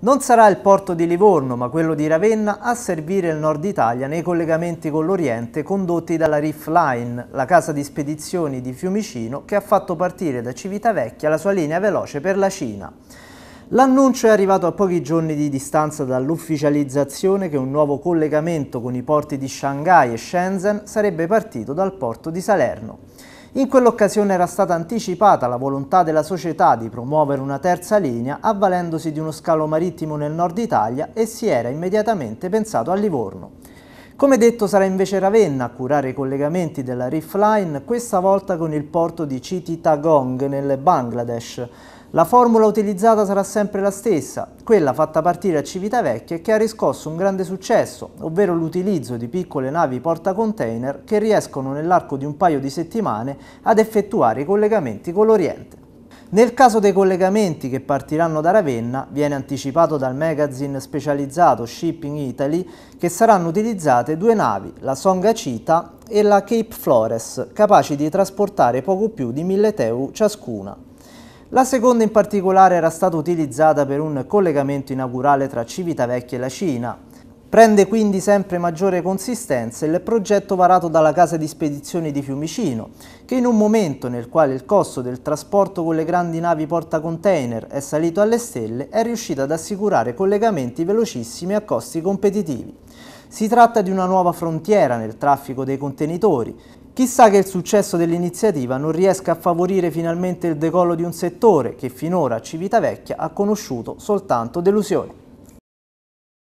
Non sarà il porto di Livorno, ma quello di Ravenna a servire il nord Italia nei collegamenti con l'Oriente condotti dalla Riff Line, la casa di spedizioni di Fiumicino che ha fatto partire da Civitavecchia la sua linea veloce per la Cina. L'annuncio è arrivato a pochi giorni di distanza dall'ufficializzazione che un nuovo collegamento con i porti di Shanghai e Shenzhen sarebbe partito dal porto di Salerno. In quell'occasione era stata anticipata la volontà della società di promuovere una terza linea avvalendosi di uno scalo marittimo nel nord Italia e si era immediatamente pensato a Livorno. Come detto sarà invece Ravenna a curare i collegamenti della Reef Line, questa volta con il porto di Chittitagong nel Bangladesh, la formula utilizzata sarà sempre la stessa, quella fatta partire a Civitavecchia e che ha riscosso un grande successo, ovvero l'utilizzo di piccole navi portacontainer che riescono nell'arco di un paio di settimane ad effettuare i collegamenti con l'Oriente. Nel caso dei collegamenti che partiranno da Ravenna, viene anticipato dal magazine specializzato Shipping Italy che saranno utilizzate due navi, la Songa Cita e la Cape Flores, capaci di trasportare poco più di 1000 TEU ciascuna. La seconda in particolare era stata utilizzata per un collegamento inaugurale tra Civitavecchia e la Cina. Prende quindi sempre maggiore consistenza il progetto varato dalla casa di spedizione di Fiumicino, che in un momento nel quale il costo del trasporto con le grandi navi porta container è salito alle stelle, è riuscito ad assicurare collegamenti velocissimi a costi competitivi. Si tratta di una nuova frontiera nel traffico dei contenitori, Chissà che il successo dell'iniziativa non riesca a favorire finalmente il decollo di un settore che finora Civitavecchia ha conosciuto soltanto delusioni.